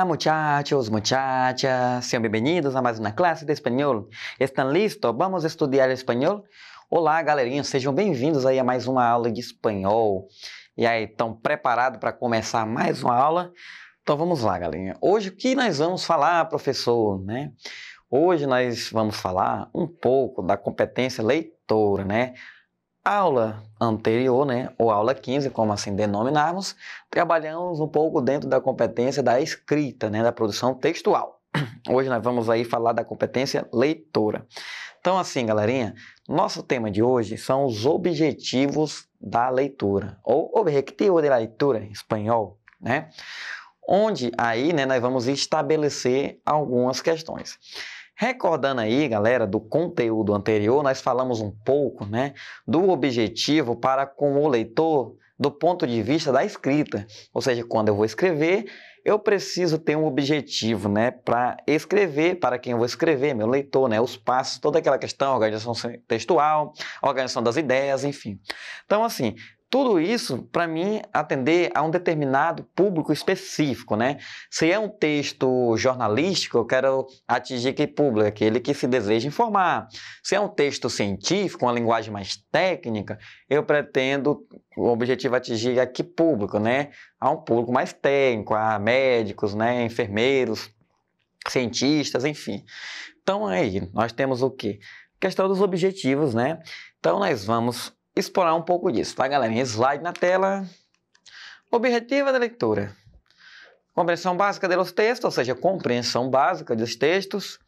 Hola muchachos, muchachas, sejam bem-vindos a mais uma classe de espanhol. Estão listos? Vamos estudar espanhol? Olá, galerinha, sejam bem-vindos aí a mais uma aula de espanhol. E aí, estão preparados para começar mais uma aula? Então vamos lá, galerinha. Hoje o que nós vamos falar, professor, né? Hoje nós vamos falar um pouco da competência leitora, né? aula anterior, né, ou aula 15, como assim denominarmos, trabalhamos um pouco dentro da competência da escrita, né, da produção textual. Hoje nós vamos aí falar da competência leitora. Então assim, galerinha, nosso tema de hoje são os objetivos da leitura, ou objetivo de leitura em espanhol, né? Onde aí, né, nós vamos estabelecer algumas questões. Recordando aí, galera, do conteúdo anterior, nós falamos um pouco né, do objetivo para com o leitor do ponto de vista da escrita. Ou seja, quando eu vou escrever, eu preciso ter um objetivo né, para escrever, para quem eu vou escrever, meu leitor, né, os passos, toda aquela questão, organização textual, organização das ideias, enfim. Então, assim, tudo isso para mim atender a um determinado público específico, né? Se é um texto jornalístico, eu quero atingir que público, aquele que se deseja informar. Se é um texto científico, uma linguagem mais técnica, eu pretendo o objetivo é atingir a que público, né? A um público mais técnico, a médicos, né, enfermeiros, cientistas, enfim. Então aí, nós temos o quê? questão dos objetivos, né? Então nós vamos explorar um pouco disso, tá, galerinha? Slide na tela. Objetivo da leitura. Compreensão básica dos textos, ou seja, compreensão básica dos textos.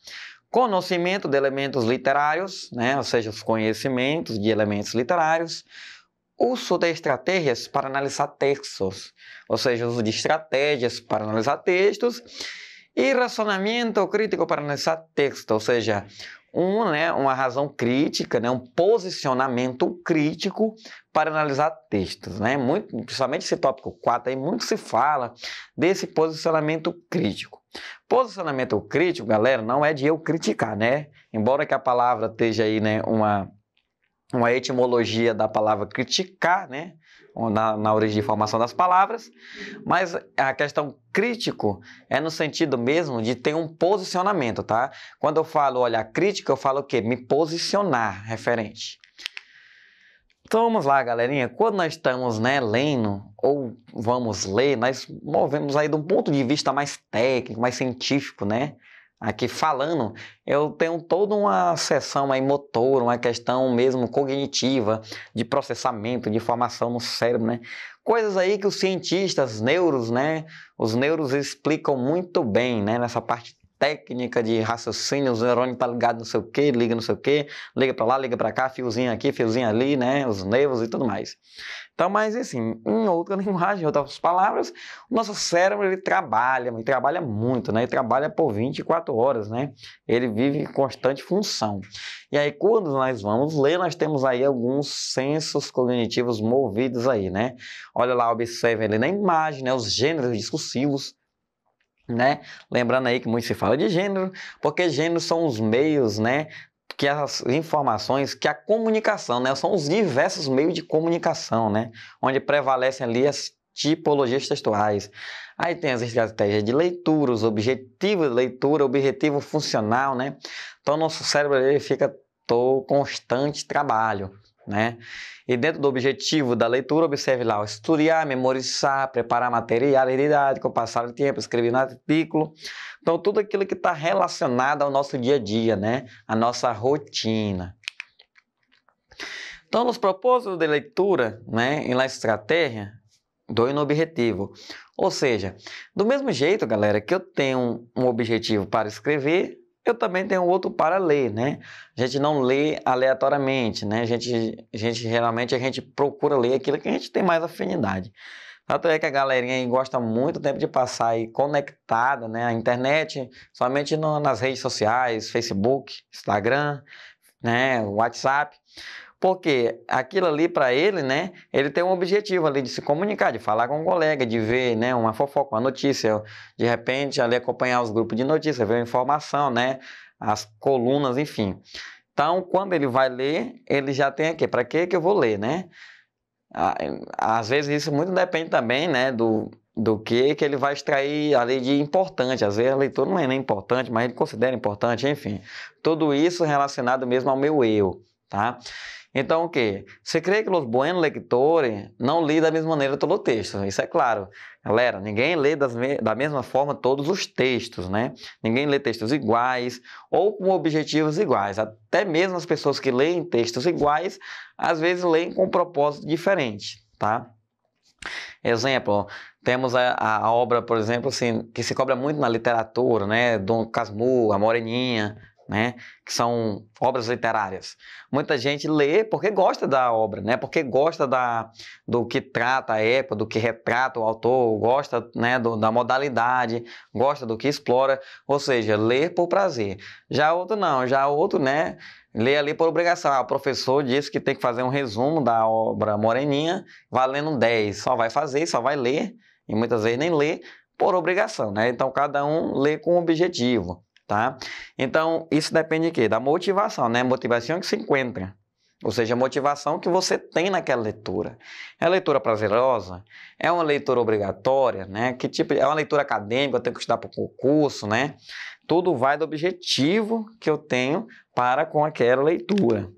Conhecimento de elementos literários, né? ou seja, os conhecimentos de elementos literários. Uso de estratégias para analisar textos, ou seja, uso de estratégias para analisar textos. E racionamento crítico para analisar texto, ou seja, um, né, uma razão crítica, né, um posicionamento crítico para analisar textos. Né? Muito, principalmente esse tópico 4, aí muito se fala desse posicionamento crítico. Posicionamento crítico, galera, não é de eu criticar, né? Embora que a palavra esteja aí, né, uma uma etimologia da palavra criticar, né? Na, na, origem de formação das palavras, mas a questão crítico é no sentido mesmo de ter um posicionamento, tá? Quando eu falo olha crítica, eu falo o quê? Me posicionar referente. Então vamos lá, galerinha. Quando nós estamos né, lendo ou vamos ler, nós movemos aí de um ponto de vista mais técnico, mais científico, né? aqui falando, eu tenho toda uma sessão aí motor, uma questão mesmo cognitiva, de processamento, de formação no cérebro, né? Coisas aí que os cientistas, neuros, né? Os neuros explicam muito bem, né? Nessa parte técnica de raciocínio, os neurônios tá ligado não sei o que, liga não sei o que, liga para lá, liga para cá, fiozinho aqui, fiozinho ali, né? Os nervos e tudo mais. Então, mas assim, em outra linguagem, em outras palavras, o nosso cérebro ele trabalha, ele trabalha muito, né? Ele trabalha por 24 horas, né? Ele vive em constante função. E aí, quando nós vamos ler, nós temos aí alguns sensos cognitivos movidos aí, né? Olha lá, observe ali na imagem, né? Os gêneros discursivos, né? Lembrando aí que muito se fala de gênero, porque gêneros são os meios, né, que as informações, que a comunicação, né? São os diversos meios de comunicação, né? Onde prevalecem ali as tipologias textuais. Aí tem as estratégias de leitura, os objetivos de leitura, objetivo funcional, né? Então, nosso cérebro ele fica todo constante trabalho né? E dentro do objetivo da leitura, observe lá, estudar, memorizar, preparar material didático, passar o tempo, escrever artículo. Então, tudo aquilo que está relacionado ao nosso dia a dia, né? A nossa rotina. Então, nos propósitos de leitura, né, e na estratégia, dou um objetivo. Ou seja, do mesmo jeito, galera, que eu tenho um objetivo para escrever, eu também tenho outro para ler, né? A gente não lê aleatoriamente, né? A gente, a gente geralmente a gente procura ler aquilo que a gente tem mais afinidade. Tanto é que a galerinha aí gosta muito tempo de passar aí conectada, né? A internet, somente no, nas redes sociais, Facebook, Instagram, né? WhatsApp porque aquilo ali para ele, né, ele tem um objetivo ali de se comunicar, de falar com um colega, de ver, né, uma fofoca, uma notícia, de repente ali acompanhar os grupos de notícias, ver a informação, né, as colunas, enfim. Então, quando ele vai ler, ele já tem aqui, para que que eu vou ler, né? Às vezes isso muito depende também, né, do do que que ele vai extrair ali de importante. Às vezes a leitura não é nem importante, mas ele considera importante, enfim. Tudo isso relacionado mesmo ao meu eu, tá? Então, o que? Você crê que os buenos leitores não lê da mesma maneira todo o texto? Isso é claro. Galera, ninguém lê das, da mesma forma todos os textos, né? Ninguém lê textos iguais ou com objetivos iguais. Até mesmo as pessoas que leem textos iguais, às vezes leem com um propósito diferente, tá? Exemplo, temos a, a obra, por exemplo, assim, que se cobra muito na literatura, né? Dom Casmurro, a Moreninha, né? Que são obras literárias. Muita gente lê porque gosta da obra, né? Porque gosta da, do que trata a época, do que retrata o autor, gosta né, do, da modalidade, gosta do que explora, ou seja, lê por prazer. Já outro não, já outro, né? Lê ali por obrigação. Ah, o professor disse que tem que fazer um resumo da obra Moreninha, valendo 10. Só vai fazer, só vai ler, e muitas vezes nem lê, por obrigação, né? Então cada um lê com objetivo tá? Então, isso depende de quê? Da motivação, né? Motivação é que se encontra. Ou seja, a motivação que você tem naquela leitura. É leitura prazerosa? É uma leitura obrigatória, né? Que tipo, é uma leitura acadêmica, eu tenho que estudar para o concurso, né? Tudo vai do objetivo que eu tenho para com aquela leitura.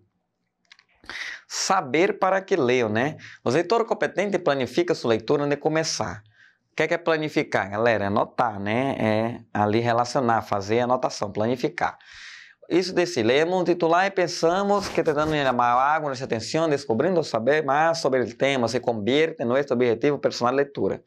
Saber para que leio, né? O leitor competente planifica sua leitura onde começar o é que é, planificar, galera? É anotar, né? É ali relacionar, fazer anotação, planificar. Isso desse lemos um titular e pensamos que tentando llamar água nessa atenção, descobrindo saber mais sobre o tema, se convierte No nosso objetivo personal de leitura.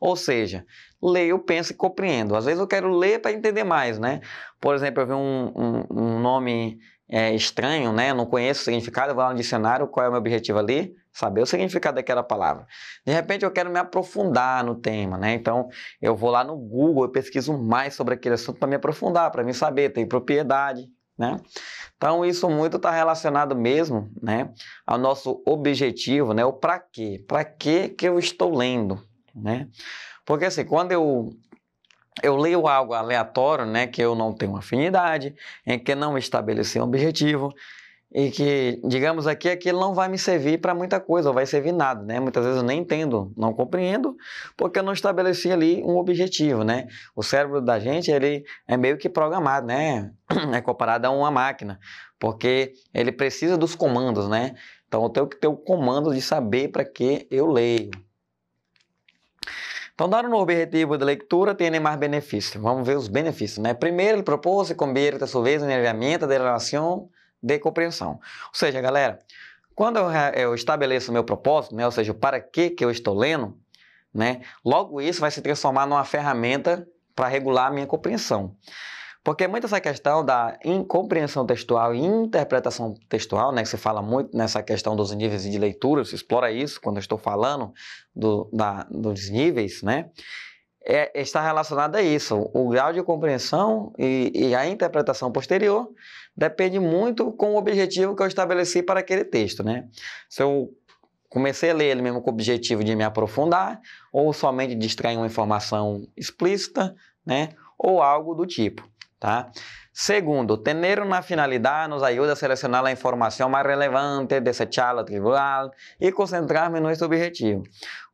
Ou seja, leio, penso e compreendo. Às vezes eu quero ler para entender mais, né? Por exemplo, eu vi um, um, um nome é, estranho, né? Eu não conheço o significado, eu vou lá no dicionário, qual é o meu objetivo ali? saber o significado daquela palavra. De repente eu quero me aprofundar no tema, né? Então eu vou lá no Google, eu pesquiso mais sobre aquele assunto para me aprofundar, para me saber, tem propriedade, né? Então isso muito está relacionado mesmo, né, ao nosso objetivo, né? O para quê? Para quê que eu estou lendo, né? Porque assim, quando eu eu leio algo aleatório, né, que eu não tenho afinidade, em que não estabeleci um objetivo, e que, digamos aqui, aquilo não vai me servir para muita coisa, ou vai servir nada, né? Muitas vezes eu nem entendo, não compreendo, porque eu não estabeleci ali um objetivo, né? O cérebro da gente, ele é meio que programado, né? É comparado a uma máquina, porque ele precisa dos comandos, né? Então eu tenho que ter o comando de saber para que eu leio. Então, dar um objetivo de leitura tem mais benefícios. Vamos ver os benefícios, né? Primeiro, ele propôs se combina, talvez sua vez em relação de compreensão. Ou seja, galera, quando eu, eu estabeleço o meu propósito, né, ou seja, para que, que eu estou lendo, né, logo isso vai se transformar numa ferramenta para regular a minha compreensão. Porque é muito essa questão da incompreensão textual e interpretação textual, né? Que se fala muito nessa questão dos níveis de leitura, se explora isso quando eu estou falando do, da, dos níveis, né? É, está relacionada a isso, o grau de compreensão e, e a interpretação posterior depende muito com o objetivo que eu estabeleci para aquele texto, né? Se eu comecei a ler ele mesmo com o objetivo de me aprofundar, ou somente de extrair uma informação explícita, né? Ou algo do tipo, tá? Segundo, ter uma finalidade nos ajuda a selecionar a informação mais relevante, desechar a trivial e concentrar-me no nosso objetivo.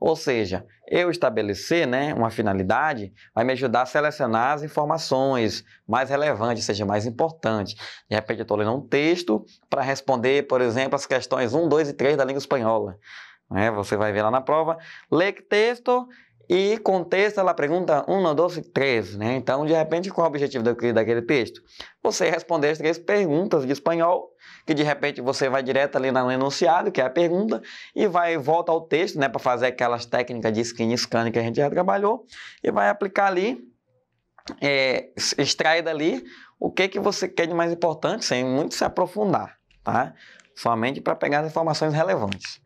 Ou seja, eu estabelecer né, uma finalidade vai me ajudar a selecionar as informações mais relevantes, seja mais importantes. De repente, eu estou lendo um texto para responder, por exemplo, as questões 1, 2 e 3 da língua espanhola. Né, você vai ver lá na prova, lê texto e contexto ela pergunta 1, 12, 13, né? Então, de repente, qual é o objetivo daquele, texto? Você responder as três perguntas de espanhol, que de repente você vai direto ali no enunciado, que é a pergunta, e vai volta ao texto, né, para fazer aquelas técnicas de skin scan que a gente já trabalhou, e vai aplicar ali, é, dali o que, que você quer de mais importante, sem muito se aprofundar, tá? Somente para pegar as informações relevantes.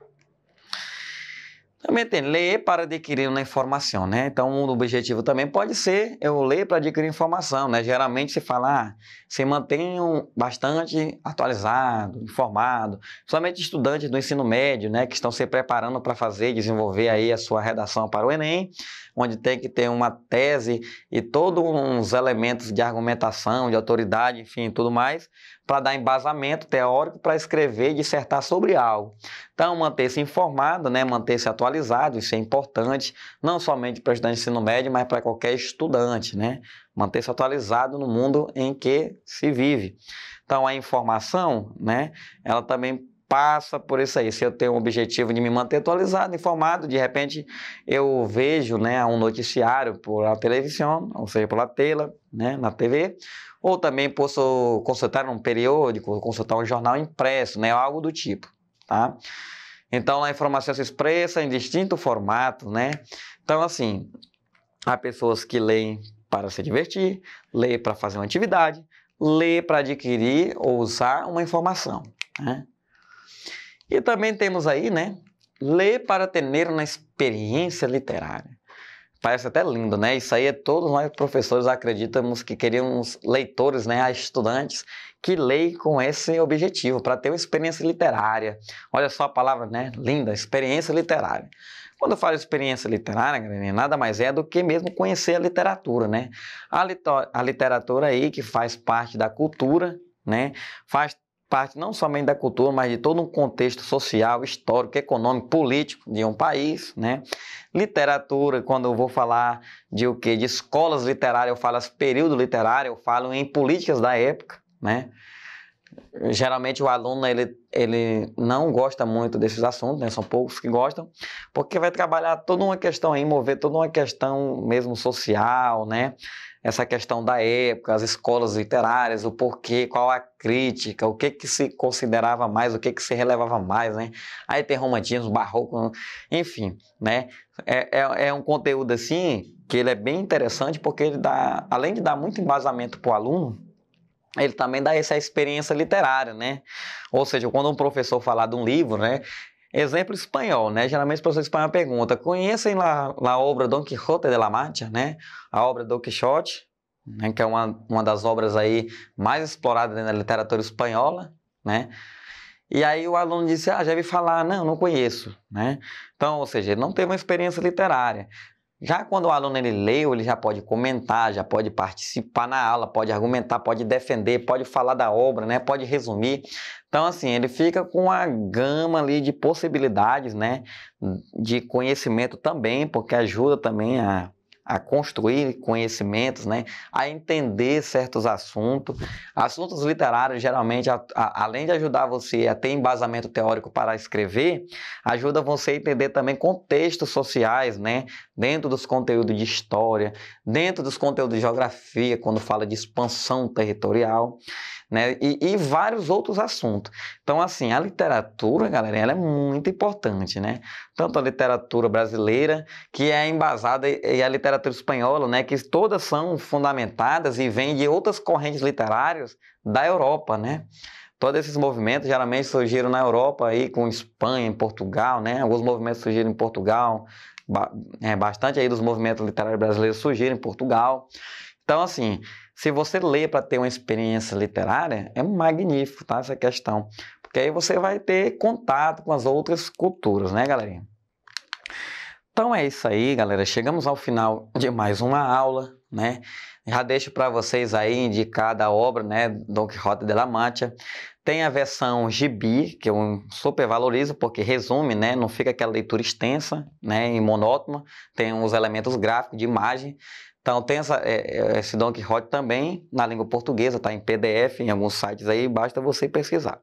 Também tem ler para adquirir uma informação, né? Então, um objetivo também pode ser eu ler para adquirir informação, né? Geralmente se fala, ah, se mantenham bastante atualizado, informado, somente estudantes do ensino médio, né? Que estão se preparando para fazer, desenvolver aí a sua redação para o Enem, onde tem que ter uma tese e todos uns elementos de argumentação, de autoridade, enfim, tudo mais, para dar embasamento teórico para escrever e dissertar sobre algo. Então, manter-se informado, né, manter-se atualizado, isso é importante, não somente para estudante de ensino médio, mas para qualquer estudante, né? Manter-se atualizado no mundo em que se vive. Então, a informação, né, ela também passa por isso aí. Se eu tenho o objetivo de me manter atualizado, informado, de repente eu vejo né, um noticiário a televisão, ou seja, pela tela, né, na TV, ou também posso consultar um periódico, consultar um jornal impresso, né, algo do tipo. Tá? Então, a informação se expressa em distinto formato, né? Então, assim, há pessoas que leem para se divertir, leem para fazer uma atividade, leem para adquirir ou usar uma informação, né? E também temos aí, né? Ler para ter na experiência literária. Parece até lindo, né? Isso aí é todos nós professores acreditamos que queríamos leitores, né, a estudantes que leem com esse objetivo, para ter uma experiência literária. Olha só a palavra, né? Linda, experiência literária. Quando eu falo experiência literária, nada mais é do que mesmo conhecer a literatura, né? A, a literatura aí que faz parte da cultura, né? Faz parte não somente da cultura, mas de todo um contexto social, histórico, econômico, político de um país, né? Literatura, quando eu vou falar de o que? De escolas literárias, eu falo as período literário, eu falo em políticas da época, né? Geralmente o aluno ele, ele não gosta muito desses assuntos, né? são poucos que gostam, porque vai trabalhar toda uma questão aí, mover toda uma questão mesmo social, né? essa questão da época, as escolas literárias, o porquê, qual a crítica, o que que se considerava mais, o que que se relevava mais, né? Aí tem romantismo, barroco, enfim, né? É, é, é um conteúdo assim que ele é bem interessante porque ele dá, além de dar muito embasamento para o aluno, ele também dá essa experiência literária, né? Ou seja, quando um professor falar de um livro, né, Exemplo espanhol, né? Geralmente o professor espanhol pergunta: conhecem lá a obra Don Quixote de la Mancha, né? A obra Don Quixote, né? que é uma, uma das obras aí mais exploradas na literatura espanhola, né? E aí o aluno disse: Ah, já vi falar, não, não conheço, né? Então, ou seja, ele não tem uma experiência literária. Já quando o aluno ele leu, ele já pode comentar, já pode participar na aula, pode argumentar, pode defender, pode falar da obra, né? Pode resumir. Então assim, ele fica com uma gama ali de possibilidades, né? De conhecimento também, porque ajuda também a a construir conhecimentos, né? a entender certos assuntos. Assuntos literários, geralmente, a, a, além de ajudar você a ter embasamento teórico para escrever, ajuda você a entender também contextos sociais, né? dentro dos conteúdos de história, dentro dos conteúdos de geografia, quando fala de expansão territorial, né? E, e vários outros assuntos. Então, assim, a literatura, galera, ela é muito importante, né? Tanto a literatura brasileira, que é embasada, e a literatura espanhola, né? Que todas são fundamentadas e vêm de outras correntes literárias da Europa, né? todos esses movimentos geralmente surgiram na Europa aí com Espanha, Portugal, né? Alguns movimentos surgiram em Portugal, é, bastante aí dos movimentos literários brasileiros surgiram em Portugal. Então, assim, se você lê para ter uma experiência literária, é magnífico, tá? Essa questão. Porque aí você vai ter contato com as outras culturas, né, galerinha? Então é isso aí, galera. Chegamos ao final de mais uma aula, né? Já deixo para vocês aí indicada a obra, né, Don Quixote de la Mancha. Tem a versão gibi, que eu super valorizo, porque resume, né? Não fica aquela leitura extensa né? e monótona. Tem uns elementos gráficos de imagem. Então tem essa, é, é, esse Don Quixote também na língua portuguesa, está em PDF, em alguns sites aí, basta você pesquisar.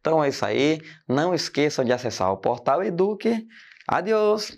Então é isso aí. Não esqueçam de acessar o portal Eduque. Adiós!